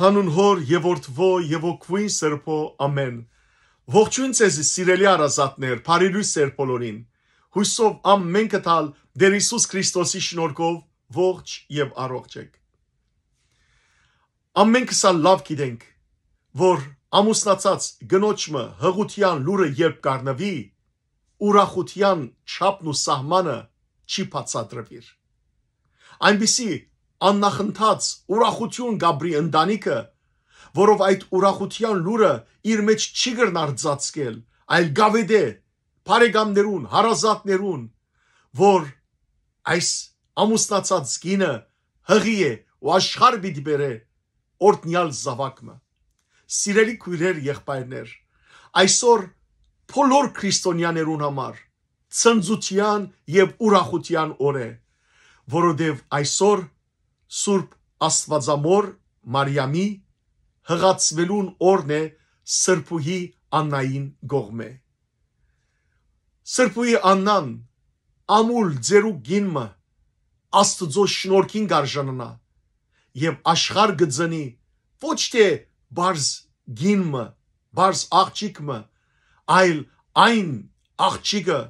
հանուն հոր եւ որդվո եւ օքվին սրբո ամեն ողջույն ցեզ սիրելի արազատներ բարիլույս սեր բոլորին հույսով ամեն կտալ դեր Հիսուս Քրիստոսի շնորհքով ողջ եւ առողջ եք ամենք սա լավ գիտենք որ ամուսնացած գնոճը հղության լուրը երբ կառնվի ուրախության չափն ու սահմանը չի բացատրվիր այնբիսի աննախընթաց ուրախություն գաբրի ընտանիքը, որով այդ ուրախության լուրը իր մեջ չի գրնար ծածկել, այլ գավեդե բարեկամներուն, հարազատներուն, որ այս ամուսնացած գինը հղի է ու աշխարհ պիտի բերե օրտնյալ զավակը։ Սիրելի քույրեր, եղբայրներ, այսօր բոլոր քրիստոնյաներուն համար ծնծության եւ ուրախության օր է, որովհետեւ այսօր Սուրբ Աստվածամոր Մարիամի հղացվելուն օրն է Սրբուհի Աննային գողմե։ Սրբուհի Աննան ամուլ ձերու գինմը Աստծո շնորհքին գարժանանա եւ աշխարհ գծնի ոչ թե բարձ գինմը, բարձ աղջիկը, այլ այն աղջիկը,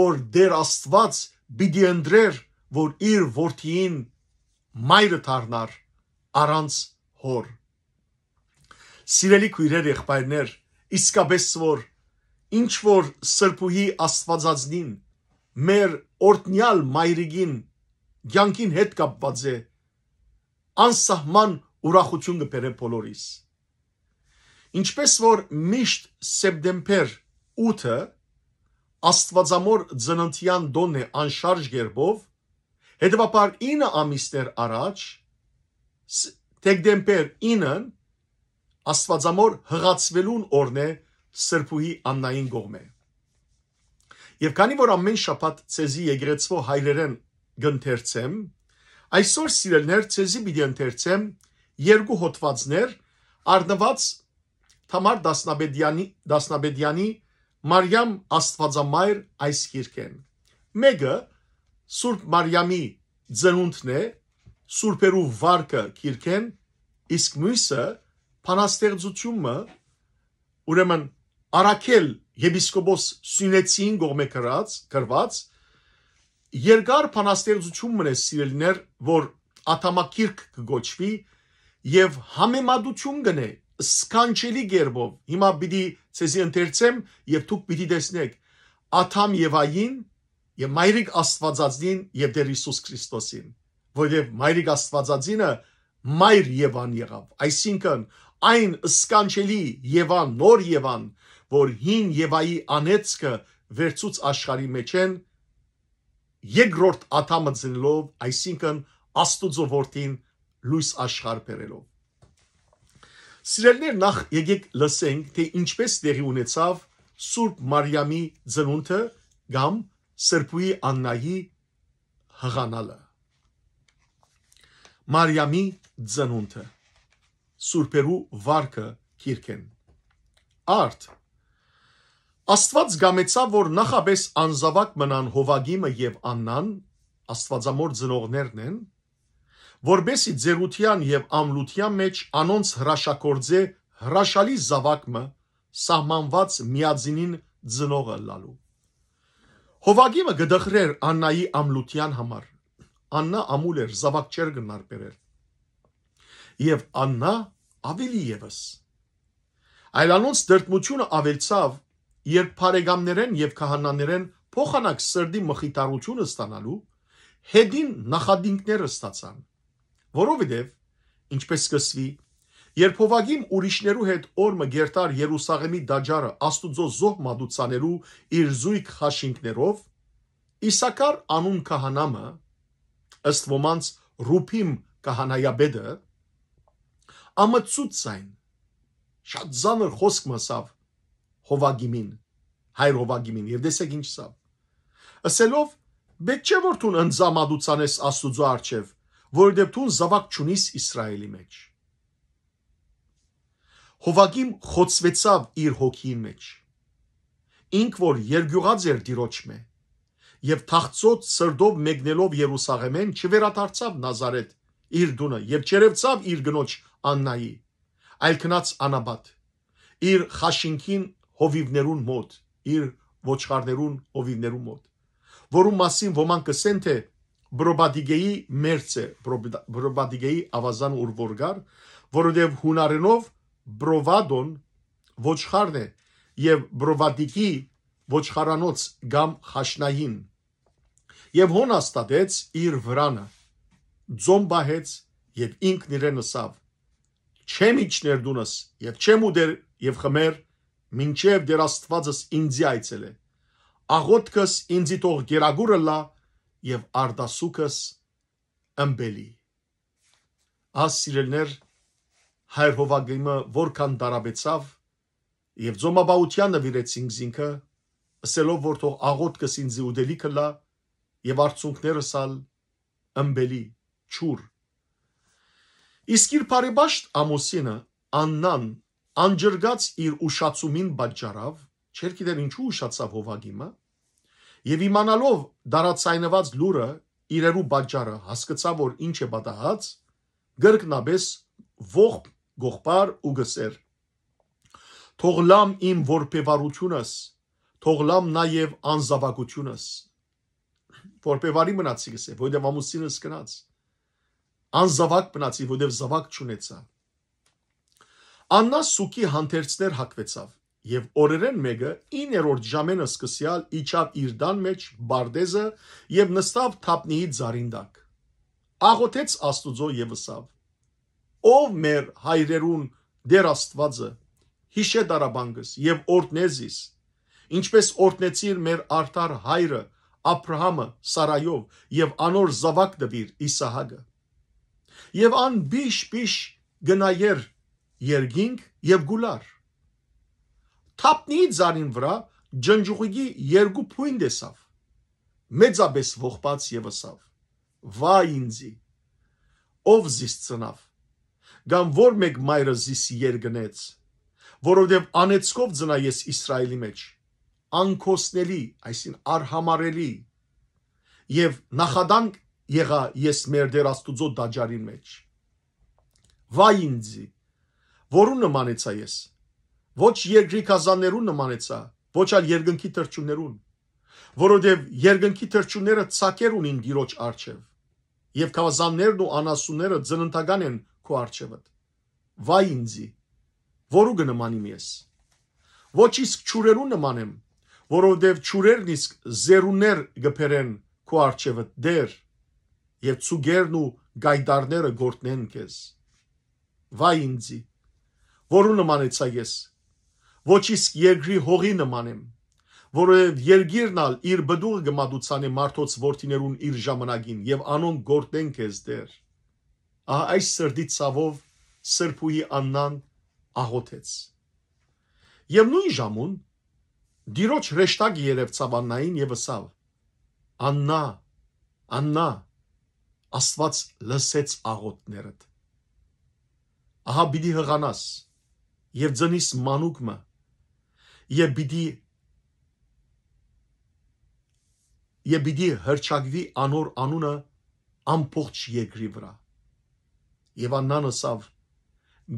որ դեր Աստված պիտի ընդրեր, որ իր որդին մայրը դառնար առանց հոր։ Սիրելի քույրեր, եղբայրներ, իսկապես որ ինչ որ սրբուհի աստվածածնին մեր օրտնյալ մայրիկին ցանկին հետ կապված է անսահման ուրախություն կբերե բոլորիս։ Ինչպես որ միշտ սեպտեմբեր 8-ը աստվածամոր ծննդյան տոնն է անշարժ երբով Հետևաբար 9 ամիսներ առաջ դեկտեմբեր 9-ն Աստվածամոր հղացվելուն օրն է Սրբուհի Աննային գողմե։ Եվ քանի որ ամեն շաբաթ ցեզի եգրեցվո հայրերեն գընթերցեմ, այսօր սիրելներ ցեզի մի դընթերցեմ երկու հոդվածներ արնված Թամար Դասնաբեդյանի Դասնաբեդյանի Մարիամ Աստվածամայր այս գիրքեն։ Մեկը Սուրբ Մարիամի ծնունդն է, Սուրբերու վարկը քիրքեն, իսկ մյուսը փանաստեղծությունը ուրեմն Արաքել եպիսկոպոս Սյունեցին գողմե կրած, կրված երկար փանաստեղծությունն է սիրելիներ, որ աթամակիրք կգոչվի եւ համեմատություն գնե սկանչելի գերբով։ Հիմա պիտի ցեզի ընթերցեմ եւ դուք պիտի տեսնեք Աթամ եւ Այն եւ մայրիկ Աստվածածին եւ Տեր Հիսուս Քրիստոսին, որովհետեւ մայրիկ Աստվածածինը մայր Եվան եղավ։ Այսինքն այն սկանչելի Եվան, նոր Եվան, որ հին Եվայի անեծքը վերցուց աշխարի մեջ են երկրորդ աթամը ձնելով, այսինքն Աստուծո որդին լույս աշխարհ բերելով։ Սիրելիներ, նախ եկեք լսենք, թե ինչպես տեղի ունեցավ Սուրբ Մարիամի ծնունդը կամ Սրբուի Աննայի հղանալը Մարիամի ծնունդը Սուրբերու վարկը Կիրքեն Արդ Աստված գամեցավ որ նախապես անզավակ մնան Հովագիմը եւ Աննան Աստվածամոր ծնողներն են որբեսի ձերության եւ ամլության մեջ անոնց հրաշակորձե հրաշալի զավակը սահմանված միածինին ծնողը լալու Հովագիմը գդխրեր Աննայի ամլության համար։ Աննա ամուլ էր, զավակ չեր գնար բերել։ Եվ Աննա ավելի եւս։ Այլանոց դրտմությունը ավելցավ, երբ բարեկամներեն եւ քահանաներեն փոխանակ սրդի մխիթարությունը ստանալու հետին նախադինքները ստացան, որովհետեւ ինչպես սկսվի Երբ Հովագին ուրիշներու հետ օրը գերտար Երուսաղեմի դաջարը Աստուծո զոհ մատուցաներու իր զույգ խաշինքներով, Իսակար անուն քահանամը ըստ ոմանց Ռուփիմ քահանայաբեդը ամծուց այն շատ զանր խոսք մասավ Հովագիմին, հայր Հովագիմին եւ դեսեք ինչ սա։ Ասելով Պետք չէ որ դուն ընձամադուցանես Աստուծո արչև, որովհետև դու զավակ չունիս Իսրայելի մեջ։ Հովակիմ խոցվեցավ իր հոգի մեջ։ Ինք որ երգյուղած էր Տիրոջմե եւ թաղծոց սրդով մեկնելով Երուսաղեմեն չվերադարձավ Նազարեթ իր դունը եւ չերևցավ իր գնոջ Աննայի, այլ քնած Անաբատ իր խաշինքին հովիվներուն մոտ, իր ոչխարներուն հովիվներուն մոտ, որում մասին ոմանք կսեն թե Բրոբադիգեի մերց է, Բրոբադիգեի ավազան ուրվորգար, որովհետև հունարենով բրովադոն ոչխարն է եւ բրովադիկի ոչխարանոց կամ խաշնային եւ հոն աստատեց իր վրանը ձոմ բահեց եւ ինքն իրեն ասավ չեմ իջներ դունս եւ չեմ ուդեր եւ խմեր մինչեւ դեր աստվածս ինձի այցել է աղոտքս ինձի թող գերագուրը լա եւ արդասուկս ըմբելի աս սիրելներ հայրհովագիմը որքան տարաբեցավ եւ ծոմաբաությանը վիրեցին զինքը, ասելով որ թող աղոտքս ինձ ուդելիքը լա եւ արցունքներս ալ ըմբելի ճուր։ Իսկ իր բարեբաշտ ամոսինը Աննան անջրգած իր ուշացումին պատճառավ, չեր գիտեր ինչու ուշացավ հովագիմը, եւ իմանալով դարացայնված լուրը իրերու պատճառը հասկացավ որ ինչ է պատահած, գրկնաբես ողբ գողպար ու գսեր։ Թող լամ իմ որպեվարությունս, թող լամ նաև անզավակությունս։ Որպեվարի մնացի գսե, որովհետև ամուսինս գնաց։ Անզավակ մնացի, որովհետև զավակ չունեցա։ Աննա սուկի հանդերձներ հակվեցավ եւ օրերեն մեկը 9-րդ ժամենը սկսյալ իջավ իր դան մեջ բարդեզը եւ նստավ թափնիի ձարինդակ աղոթեց աստուծո եւ ըսավ ով մեր հայրերուն դեր Աստվածը հիշե դարաբանգս եւ օրտնեզիս ինչպես օրտնեցիր մեր արդար հայրը Աբրահամը Սարայով եւ անոր զավակ դվիր Իսահակը եւ ան բիշ-բիշ գնայեր երգինք եւ գուլար թափնի ձարին վրա ջնջուղի երկու փույն դեսավ մեծաբես ողբած եւսավ վա ինձի ով զիսցնավ Կամ որ մեկ մայրը զիսի երգնեց, որովհետև անեցկով ծնա ես Իսրայելի մեջ, անկոսնելի, այսին արհամարելի եւ նախադանք եղա ես մեր դեր Աստուծո դաջարի մեջ։ Վայ ինձի, որու նմանեցա ես։ Ոչ երկրի կազաններուն նմանեցա, ոչ այլ երկնքի թրջուններուն, որովհետև երկնքի թրջունները ցակեր ունին Տիրոջ արչև, եւ կազաններն ու անասունները ծննդական են քո արջևդ։ Վայ ինձի, որու գնմանիմ ես։ Ոչ իսկ ճուրերու նման եմ, որովհետև ճուրերն իսկ զերուներ գփերեն քո արջևդ դեր եւ ծուգերն ու գայդարները գործնեն քեզ։ Վայ ինձի, որու նմանեցա ես։ Ոչ իսկ երկրի հողի նման եմ, որովհետև երգիրն ալ իր բդուղը գմադուցանի մարդոց ворթիներուն իր ժամանակին եւ անոն գործեն քեզ դեր այս սրդի ցավով սրբուհի Աննան աղոթեց։ Եվ նույն ժամուն դիրոջ հրեշտակ երև ցաբանային եւ ըսավ։ Աննա, Աննա, Աստված լսեց աղոթներդ։ Ահա բիդի հղանաս եւ ձնիս մանուկը եւ բիդի եւ բիդի հրճակվի անոր անունը ամբողջ երկրի վրա։ Եվ Աննան ասավ.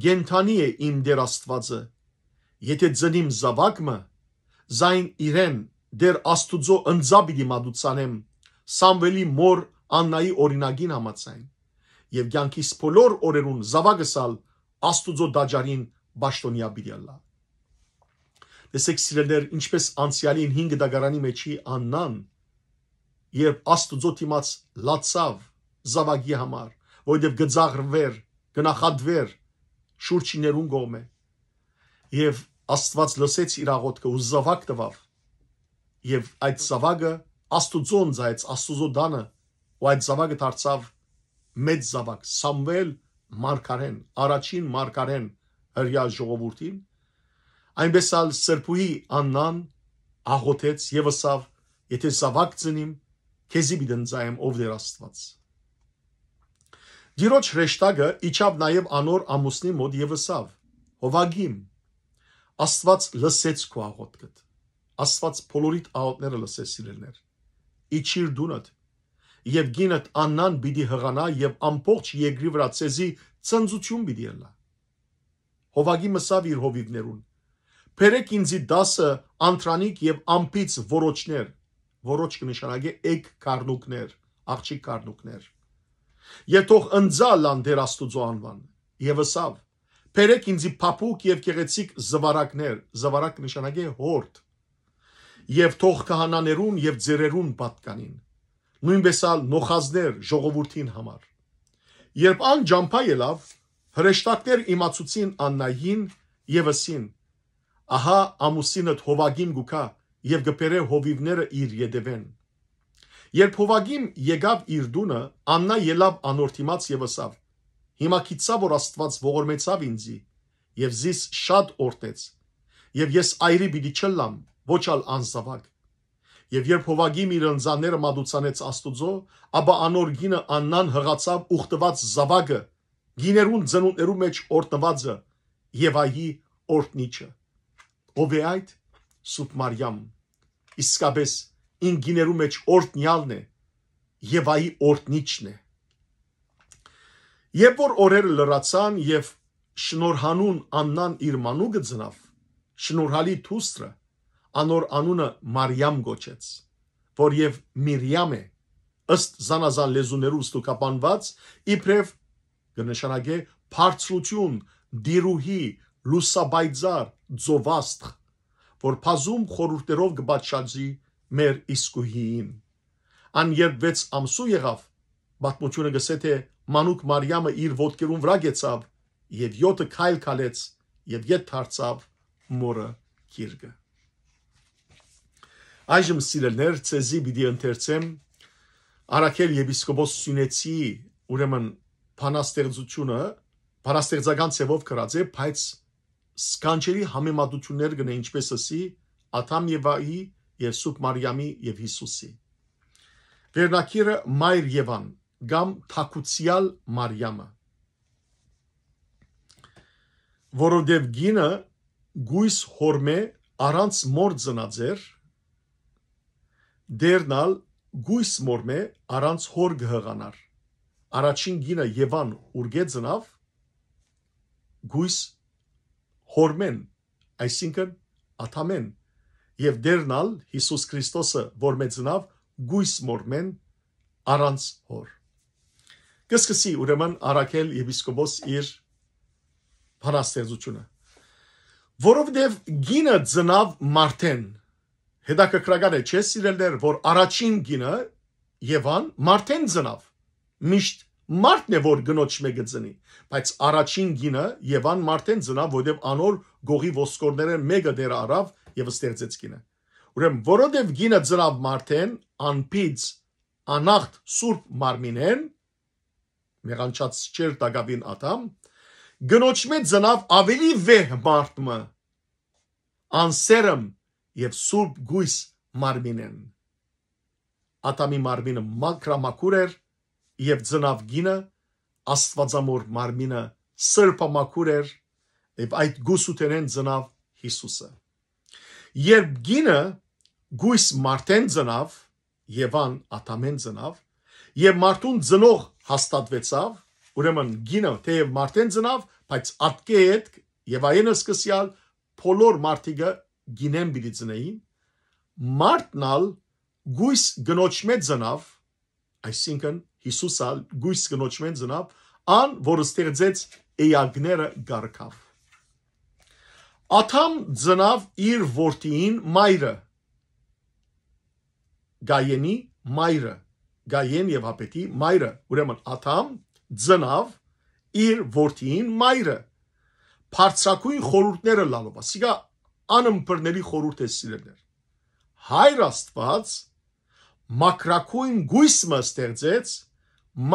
Գենթանի է իմ դեր Աստվածը։ Եթե ծնիմ զավակը, զայն իրեն դեր Աստուծո ընձաբիդի մատուցանեմ Սամվելի մոր Աննայի օրինագին համաձայն։ Եվ ցանկիս բոլոր օրերուն զավակսալ Աստուծո դաջարին Բաշտոնիա բիրյալա։ Տեսեք սիրելներ, ինչպես անցյալին 5 դագարանի մեջի Աննան, երբ Աստուծո դիմաց լացավ զավակի համար, որովհետև գծաղրվեր, գնախադվեր շուրջիներուն գողմե։ Եվ Աստված լսեց իր աղոթքը ու զավակ տվավ։ Եվ այդ զավակը Աստուծոն ծայց Աստուծո դանը, ու այդ զավակը դարձավ մեծ զավակ Սամվել Մարգարեն, առաջին Մարգարեն հրյա ժողովրդին, այնպես ալ Սրբուհի Աննան աղոթեց եւ ասավ, եթե զավակ ծնիմ, քեզի մի դնձայեմ ով դեր Աստված։ Գիրոջ հրեշտակը իջավ նաև անոր ամուսնի մոտ եւ ասավ. Հովագիմ, Աստված լսեց քո աղոթքդ։ Աստված բոլորիդ աղոթները լսեց իրեններ։ Իջիր դունդ եւ գինդ աննան բիդի հղանա եւ ամբողջ երկրի վրա ցեզի ծնծություն բիդի ելնա։ Հովագի մսավ իր հովիվներուն. Փերեք ինձի դասը անտրանիկ եւ ամպից որոչներ։ Որոչ կնշանակե եկ կարնուկներ, աղջիկ կարնուկներ Եվ թող ընձալ լան դեր Աստուծո անվան։ Եվ ասավ. Փերեք ինձի փափուկ եւ գեղեցիկ զվարակներ, զվարակ նշանակի հորդ։ Եվ թող քահանաներուն եւ ձերերուն պատկանին։ Նույնպես ալ նոխազներ ժողովրդին համար։ Երբ ան ջամփա ելավ, հրեշտակներ իմացուցին Աննային եւ ասին. Ահա ամուսինդ Հովագին գուկա եւ գբերե հովիվները իր յետևեն։ Երբ Հովագին եկավ իր դունը, Աննա ելավ անորթիմաց եւ ասավ. Հիմա քիծա որ Աստված ողորմեցավ ինձի եւ զիս շատ օրտեց։ Եվ ես այրի պիտի չլամ, ոչալ անզավակ։ Եվ երբ Հովագի իր ընձաները մատուցանեց Աստուծո, ապա անոր գինը Աննան հղացավ ուխտված զավակը, գիներուն ծնունդերու մեջ օրտնվածը եւ այի օրտնիչը։ Ով է այդ Սուրբ Մարիամ։ Իսկապես ինգիներու մեջ օրտնյալն է Եվայի օրտնիչն է Երբ որ օրերը լրացան եւ շնորհանուն Աննան իր մանուկը ծնավ շնորհալի թուստրը անոր անունը Մարիամ գոչեց որ եւ Միրիամ է ըստ զանազան լեզուներու ստուկապանված իբրև կնշանակե բարձրություն դիրուհի լուսաբայձար ծովաստղ որ փազում խորուրդերով կբաչաձի մեր իսկուհին։ Ան երբ 6 ամսու եղավ, բատմությունը գսե թե Մանուկ Մարիամը իր ոդկերուն վրա գեցավ եւ 7 քայլ քալեց եւ ետ դարձավ մորը գիրկը։ Այժմ սիրելներ, ցեզի պիտի ընթերցեմ Արաքել եպիսկոպոս Սյունեցի, ուրեմն փանաստեղծությունը փանաստեղծական ցևով գրած է, բայց սկանչերի համեմատություններ գնա ինչպես ասի Աթամևայի եւ Սուրբ Մարիամի եւ Հիսուսի։ Վերնակիրը Մայր Եվան կամ Թակուցիալ Մարիամը։ Որովհետև գինը գույս հորմե առանց մոր ծնածեր դերնալ գույս մորմե առանց հոր գհղանար առաջին գինը Եվան ուրգե ծնավ գույս հորմեն այսինքն աթամեն եւ դերնալ Հիսուս Քրիստոսը, որ մեծնավ գույս մորմեն առանց հոր։ Կսկսի ուրեմն Արաքել եպիսկոպոս իր փարաստեզությունը։ Որովհետև գինը ծնավ Մարտեն։ Հետաքրքրական է չէ՞ սիրելներ, որ առաջին գինը Եվան Մարտեն ծնավ։ Միշտ Մարտն է որ գնոջ մեկը ծնի, բայց առաջին գինը Եվան Մարտեն ծնավ, որովհետև անոր գողի ոսկորները մեկը դեր արավ եւ ստեղծեց գինը։ Ուրեմն, որովհետև գինը ծրավ մարդեն, անպից անախտ սուրբ մարմինեն, մեղանչած չեր տագավին ատամ, գնոճմե ծնավ ավելի վեհ մարդմը, անսերմ եւ սուրբ գույս մարմինեն։ Ատամի մարմինը մակրամակուր էր եւ ծնավ գինը աստվածամոր մարմինը սրբամակուր էր եւ այդ գուսուտերեն ծնավ Հիսուսը Երբ գինը գույս Մարտեն ծնավ, Եվան Աթամեն ծնավ, եւ Մարտուն ծնող հաստատվեցավ, ուրեմն գինը թեև Մարտեն ծնավ, բայց ատկե հետ եւ այնը սկսյալ բոլոր մարտիկը գինեն բիդի ծնեին, Մարտնալ գույս գնոջ մեջ ծնավ, այսինքն Հիսուսալ գույս գնոջ մեջ ծնավ, ան որը ստեղծեց էյագները գարկավ Աթամ ծնավ իր որդին Մայրը Գայենի Մայրը Գայեն եւ Հապետի Մայրը ուրեմն Աթամ ծնավ իր որդին Մայրը Փարցակույն խորուրդները լալով ասիկա անըմբռնելի խորուրդ է սիրելներ Հայր Աստված մակրակույն գույսը ստեղծեց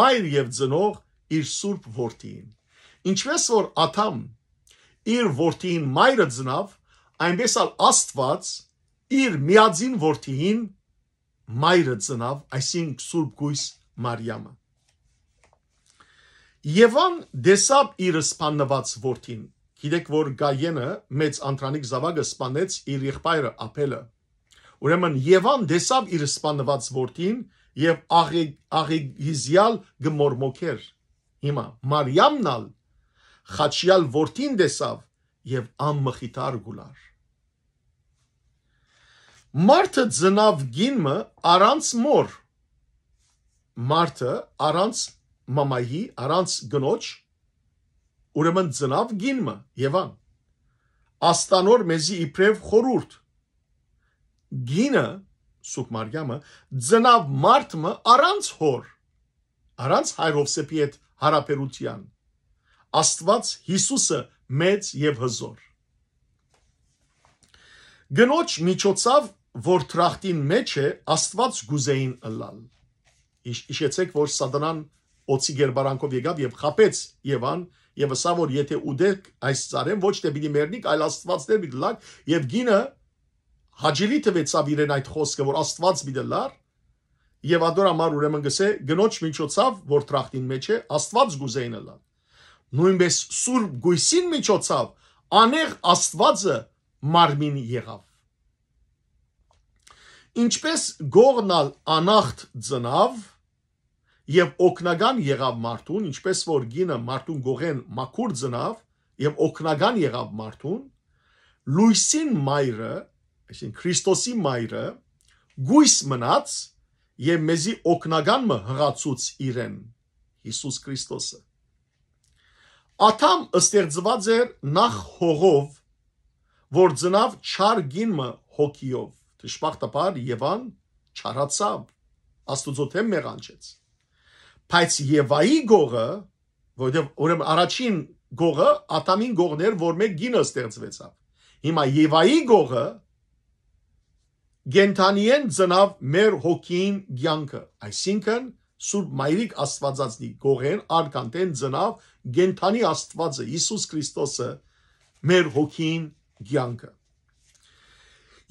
Մայր եւ ծնող իր սուրբ որդին Ինչպես որ Աթամ իր որդին մայրը ծնավ, այնպես էլ Աստված իր միածին որդին մայրը ծնավ, այսինքն Սուրբ Գույս Մարիամը։ Եվան դեսավ իր սպանված որդին։ Գիտեք, որ Գայենը մեծ Անտրանիկ Զավագը սպանեց իր եղբայրը Ափելը։ Ուրեմն Եվան դեսավ իր սպանված որդին եւ աղի աղի հիզյալ գմորմոքեր։ Հիմա Մարիամն խաչյալ որդին դեսավ եւ անմխիթար գուլար։ Մարտը ծնավ գինը առանց մոր։ Մարտը առանց մամայի, առանց գնոջ ուրեմն ծնավ գինը Եվան։ Աստանոր մեզի իբրև խորուրդ։ Գինը Սուրբ Մարիամը ծնավ մարտը առանց հոր, առանց հայրովսեփի հետ հարաբերության Աստված Հիսուսը մեծ եւ հզոր։ Գնոջ միջոցով, որ թրախտին մեջ է, Աստված գուզեին ըլլալ։ Իշեցեք, որ Սատանան օծի գերբարանքով եկավ եւ խապեց Եվան եւ ասա որ եթե ուդեք այս ծարեն ոչ թե պիտի մեռնիկ, այլ Աստված դեր պիտի լակ եւ գինը հաջելի տվեցավ իրեն այդ խոսքը, որ Աստված պիտի լար եւ ադոր համար ուրեմն գսե գնոջ միջոցով, որ թրախտին մեջ է, Աստված գուզեին ըլլալ նույնպես Սուրբ Գույսին միջոցով աներ Աստվածը մարմին եղավ։ Ինչպես գողնալ անախտ ծնավ եւ օկնական եղավ մարդուն, ինչպես որ գինը մարդուն գողեն մաքուր ծնավ եւ օկնական եղավ մարդուն, լույսին մայրը, այսինքն Քրիստոսի մայրը գույս մնաց եւ մեզի օկնական մը հղացուց իրեն Հիսուս Քրիստոսը Աթամ ստեղծված էր նախ հողով, որ ծնավ չար գինը հոգիով։ Դժբախտաբար Եվան չարացավ, Աստուծո թեմ մեղանչեց։ Բայց Եվայի գողը, որտեղ ուրեմն առաջին գողը Աթամին գողն էր, որ մեկ գինը ստեղծվեցավ։ Հիմա Եվայի գողը գենթանիեն ծնավ մեր հոգին ցանկը, այսինքն Սուրբ Մայրիկ Աստվածածնի գողեն արքանտեն ծնավ Գենթանի Աստվածը Հիսուս Քրիստոսը մեր հոգին ցանկը։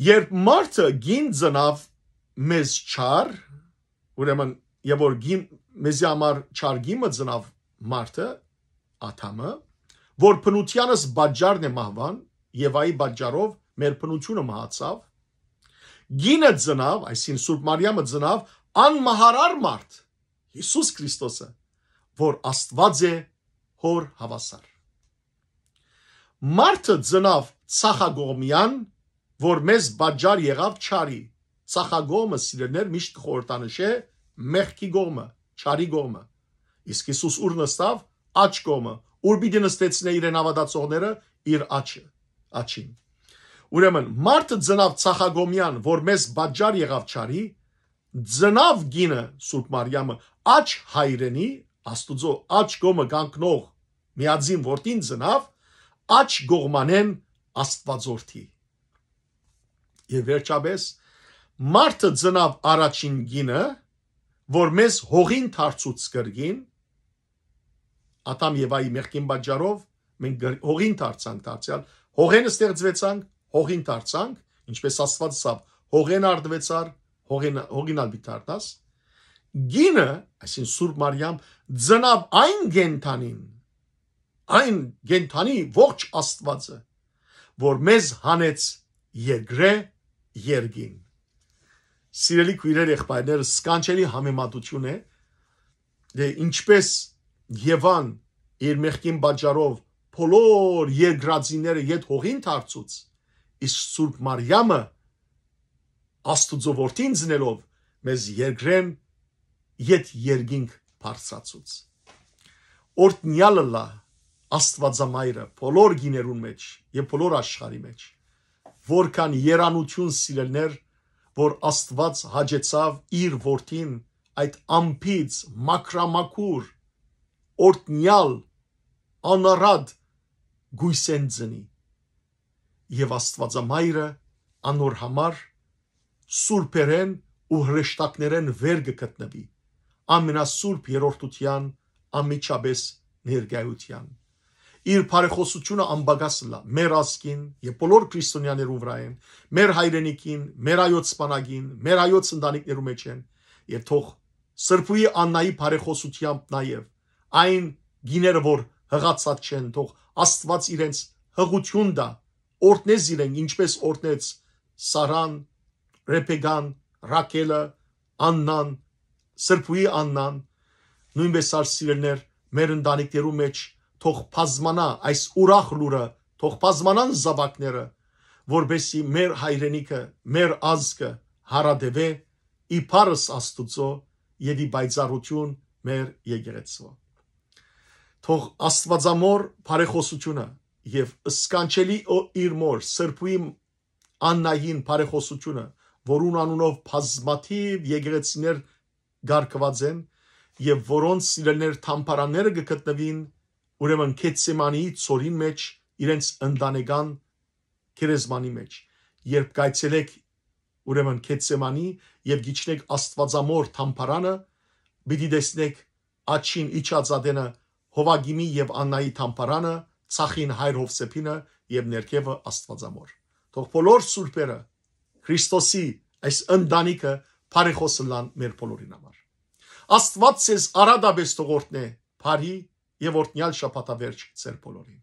Երբ մարդը գին ծնավ մեզ չար, ուրեմն եւ որ գին մեզի համար չար գիմը ծնավ մարդը, աթամը, որ փնությանս բաճարն է մահվան, Եվայի բաճարով մեր փնությունը մահացավ, գինը ծնավ, այսին Սուրբ Մարիամը ծնավ անմահարար մարդ Հիսուս Քրիստոսը, որ Աստված է հոր հավասար։ Մարտը ծնավ Սախագոմյան, որ մեզ բաժար եղավ ճարի։ Սախագոմը սիրելներ միշտ խորտանշե մեղքի գոմը, ճարի գոմը։ Իսկ Հիսուս ուր նստավ աչ գոմը, ուր պիտի նստեցնե իրեն ավադացողները իր աչը, աչին։ Ուրեմն մարտը ծնավ Սախագոմյան, որ մեզ բաժար եղավ ճարի, ծնավ գինը Սուրբ Մարիամը աչ հայրենի, Աստուծո աչ գոմը կանգնող միաձին որդին ծնավ աչ գողմանեն աստվածորդի։ Եվ վերջապես մարդը ծնավ առաջին գինը, որ մեզ հողին թարցուց գրգին, Ատամ եւ Այի մեղքին բաժարով մենք հողին դարձանք դարձյալ հողենը ստեղծվեցանք հողին դարձանք ինչպես աստված ասավ հողեն արդվեցար հողեն հողինալ դիտարտաս գինը այսին սուրբ մարիամ ծնավ այն գենթանին այն գենթանի ողջ Աստվածը, որ մեզ հանեց երկրե երգին։ Սիրելի քույրեր եղբայրներ, սկանչելի համեմատություն է, դե ինչպես Եվան իր մեղքին բաճարով փոլոր երկրածիները իդ հողին դարձուց, իսկ Սուրբ Մարիամը Աստուծո որդին ձնելով մեզ երկրեն իդ երգինք բարձացուց օրտնյալը լա Աստվածամայրը բոլոր գիներուն մեջ եւ բոլոր աշխարհի մեջ որքան երանություն սիրելներ որ Աստված հաջեցավ իր որդին այդ ամփից մակրամակուր օրտնյալ անարադ գույսեն ծնի եւ Աստվածամայրը անոր համար սուրբերեն ու հրեշտակներեն վեր գտնվի ամենասուրբ երրորդության ամիջապես ներգայության իր բարեխոսությունը ամբագասլա մեր ասկին եւ բոլոր քրիստոնյաներու վրա են մեր հայրենիքին մեր այոց սպանագին մեր այոց ընտանիքներու մեջ են եւ թող սրբուի աննայի բարեխոսությամբ նաեւ այն գիները որ հղացած չեն թող աստված իրենց հղություն դա օրտնես իրեն ինչպես օրտնեց Սարան Ռեփեգան Ռակելը Աննան Սրբուի Աննան նույնպես արսիրներ մեր ընտանիքերու մեջ թող բազմանա այս ուրախ լուրը, թող բազմանան զավակները, որբեսի մեր հայրենիքը, մեր ազգը հարադևե իբարս Աստուծո եւ ի բայցարություն մեր եկեղեցու։ Թող Աստվածամոր բարեխոսությունը եւ սկանչելի իր մոր սրբուի աննային բարեխոսությունը, որուն անունով բազմաթիվ եկեղեցիներ գարկված են եւ որոնց սիրելներ թամփարանները կգտնվին ուրեմն Քեցսեմանի ծորին մեջ իրենց ընտանեկան քերեզմանի մեջ երբ գայցելեք ուրեմն Քեցսեմանի եւ գիչնեք Աստվածամոր թամփարանը պիտի տեսնեք աչին իջածադենը Հովագիմի եւ Աննայի թամփարանը ցախին հայր Հովսեփինը եւ ներքևը Աստվածամոր թող բոլոր սուրբերը Քրիստոսի այս ընդանիքը բարեխոսն լան մեր բոլորին համար Աստված ցես արադաբես թողորտնե բարի եւ օրտնյալ շփատավերջ ծեր բոլորին